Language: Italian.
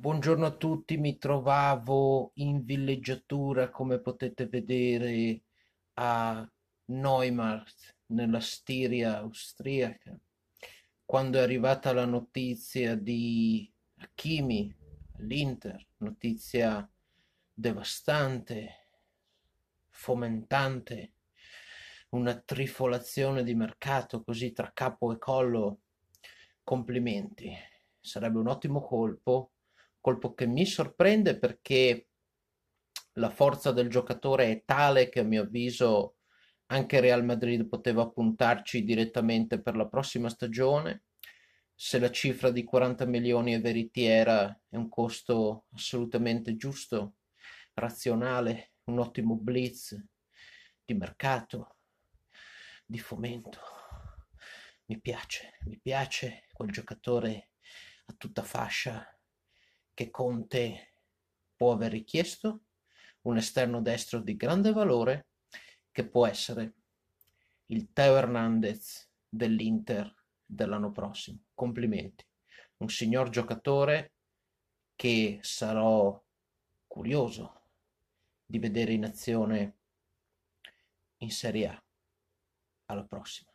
Buongiorno a tutti, mi trovavo in villeggiatura, come potete vedere, a Neumarkt, nella Stiria austriaca, quando è arrivata la notizia di Hakimi all'Inter, notizia devastante, fomentante, una trifolazione di mercato così tra capo e collo. Complimenti, sarebbe un ottimo colpo colpo che mi sorprende perché la forza del giocatore è tale che a mio avviso anche Real Madrid poteva puntarci direttamente per la prossima stagione. Se la cifra di 40 milioni è veritiera, è un costo assolutamente giusto, razionale, un ottimo blitz di mercato, di fomento. Mi piace, mi piace quel giocatore a tutta fascia che Conte può aver richiesto, un esterno destro di grande valore che può essere il Teo Hernandez dell'Inter dell'anno prossimo. Complimenti. Un signor giocatore che sarò curioso di vedere in azione in Serie A. Alla prossima.